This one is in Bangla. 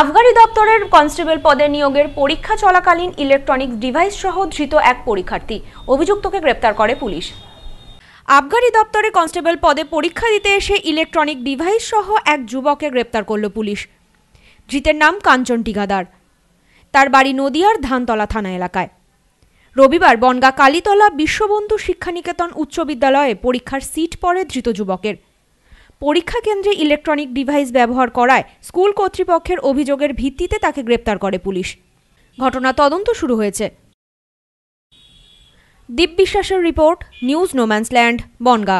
আফগানি দপ্তরের কনস্টেবল পদে নিয়োগের পরীক্ষা চলাকালীন ইলেকট্রনিক ডিভাইস সহ ধৃত এক পরীক্ষার্থী অভিযুক্তকে গ্রেপ্তার করে পুলিশ আবগারি দপ্তরে কনস্টেবল পদে পরীক্ষা দিতে এসে ইলেকট্রনিক ডিভাইস সহ এক যুবককে গ্রেপ্তার করল পুলিশ ধৃতের নাম কাঞ্চন টিকাদার তার বাড়ি নদিয়ার ধানতলা থানা এলাকায় রবিবার বনগা কালীতলা বিশ্ববন্ধু শিক্ষানিকেতন উচ্চ বিদ্যালয়ে পরীক্ষার সিট পড়ে ধৃত যুবকের পরীক্ষা কেন্দ্রে ইলেকট্রনিক ডিভাইস ব্যবহার করায় স্কুল কর্তৃপক্ষের অভিযোগের ভিত্তিতে তাকে গ্রেপ্তার করে পুলিশ ঘটনা তদন্ত শুরু হয়েছে দীপ বিশ্বাসের রিপোর্ট নিউজ নোম্যান্সল্যান্ড বনগা